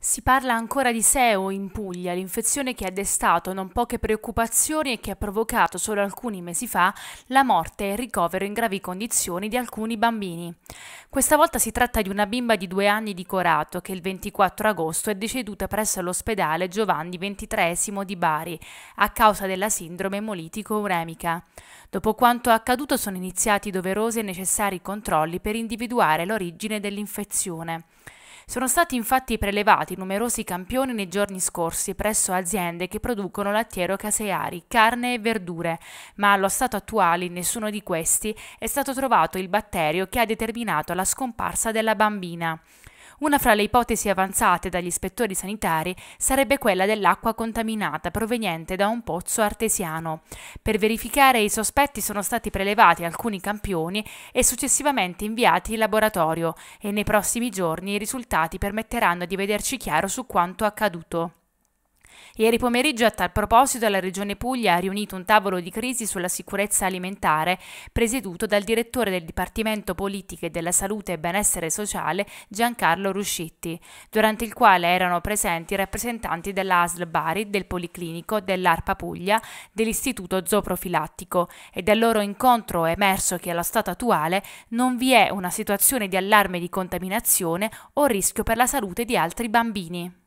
Si parla ancora di SEO in Puglia, l'infezione che ha destato non poche preoccupazioni e che ha provocato solo alcuni mesi fa la morte e il ricovero in gravi condizioni di alcuni bambini. Questa volta si tratta di una bimba di due anni di Corato che il 24 agosto è deceduta presso l'ospedale Giovanni XXIII di Bari a causa della sindrome emolitico-uremica. Dopo quanto accaduto sono iniziati doverosi e necessari controlli per individuare l'origine dell'infezione. Sono stati infatti prelevati numerosi campioni nei giorni scorsi presso aziende che producono lattiero caseari, carne e verdure, ma allo stato attuale in nessuno di questi è stato trovato il batterio che ha determinato la scomparsa della bambina. Una fra le ipotesi avanzate dagli ispettori sanitari sarebbe quella dell'acqua contaminata proveniente da un pozzo artesiano. Per verificare i sospetti sono stati prelevati alcuni campioni e successivamente inviati in laboratorio e nei prossimi giorni i risultati permetteranno di vederci chiaro su quanto accaduto. Ieri pomeriggio a tal proposito la Regione Puglia ha riunito un tavolo di crisi sulla sicurezza alimentare presieduto dal direttore del Dipartimento Politiche della Salute e Benessere Sociale Giancarlo Ruscitti, durante il quale erano presenti rappresentanti della ASL Bari, del Policlinico, dell'ARPA Puglia, dell'Istituto Zooprofilattico e dal loro incontro è emerso che allo stato attuale non vi è una situazione di allarme di contaminazione o rischio per la salute di altri bambini.